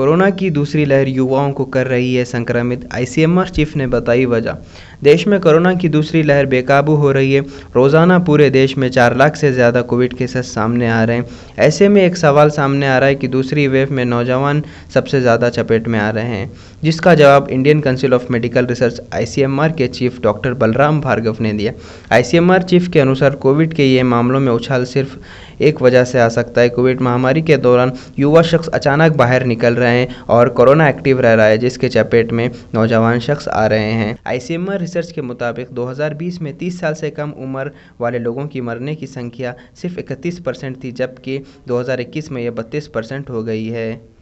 corona की दूसरी लहर युवाओं को कर रही है संक्रमित आईसीएमआर चीफ ने बताई वजह देश में कोरोना की दूसरी लहर बेकाबू हो रही है रोज़ाना पूरे देश में चार लाख से ज़्यादा कोविड केसेस सामने आ रहे हैं ऐसे में एक सवाल सामने आ रहा है कि दूसरी वेव में नौजवान सबसे ज़्यादा चपेट में आ रहे हैं जिसका जवाब Indian Council of Medical Research आई के चीफ डॉक्टर बलराम भार्गव ने दिया आई चीफ के अनुसार कोविड के ये मामलों में उछाल सिर्फ एक वजह से आ सकता है कोविड महामारी के दौरान युवा शख्स अचानक बाहर निकल रहे हैं हैं और कोरोना एक्टिव रह रहा है जिसके चपेट में नौजवान शख्स आ रहे हैं आईसीएमआर रिसर्च के मुताबिक 2020 में 30 साल से कम उम्र वाले लोगों की मरने की संख्या सिर्फ इकतीस परसेंट थी जबकि 2021 में यह बत्तीस परसेंट हो गई है